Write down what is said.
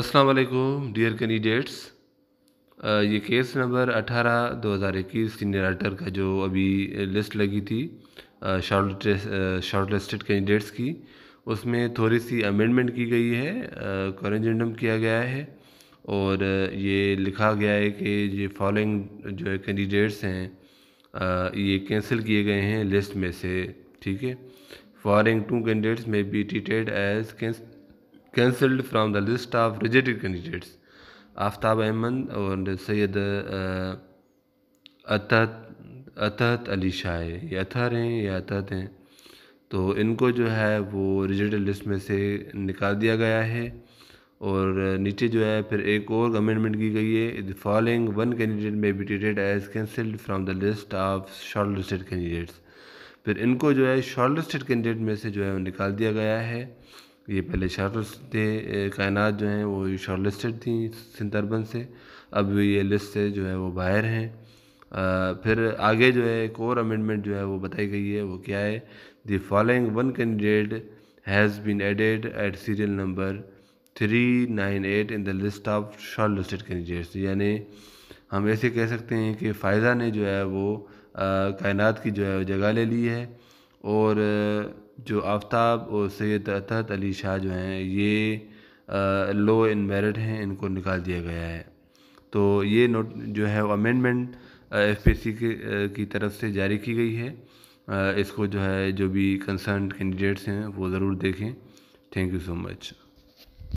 अस्सलाम वालेकुम dear candidates ये केस नंबर 18 2021 सीनियर अल्टर का जो अभी लिस्ट लगी थी शॉर्ट शॉर्ट लिस्टेड कैंडिडेट्स की उसमें थोड़ी सी अमेंडमेंट की गई है कॉरेंजेंडम uh, किया गया है और uh, ये लिखा गया है कि ये फॉलोइंग जो है कैंडिडेट्स हैं uh, ये कैंसिल किए गए हैं लिस्ट में से ठीक है following two candidates may be treated as cancelled from the list of rejected candidates. Aftab Ahmed और सैयद अतहत अतहत अली शाह ये अतहर हैं या अतहत हैं तो इनको जो है वो रिजल्ट लिस्ट में से निकाल दिया गया है और नीचे जो है फिर एक और अमेंडमेंट की गई है the following one candidate may be treated as cancelled from the list of shortlisted candidates फिर इनको जो है शॉर्ट लिस्टेड कैंडिडेट में से जो है निकाल दिया गया है ये पहले थे कायनात जो हैं वो शॉर्टलिस्टेड थी सिंदरबन से अब ये लिस्ट से जो है वो बाहर हैं फिर आगे जो है एक और अमेंडमेंट जो है वो बताई गई है वो क्या है the following one candidate has been added at serial number three nine eight in the list of shortlisted candidates यानी हम ऐसे कह सकते हैं कि फ़ायदा ने जो है वो कायनात की जो है जगह ले ली है और जो आफ्ताब और सैद अतहत अली शाह जो हैं ये लो इन मेरिट हैं इनको निकाल दिया गया है तो ये नोट जो है अमेंडमेंट एफ पी सी की तरफ से जारी की गई है इसको जो है जो भी कंसर्न कैंडिडेट्स हैं वो ज़रूर देखें थैंक यू सो मच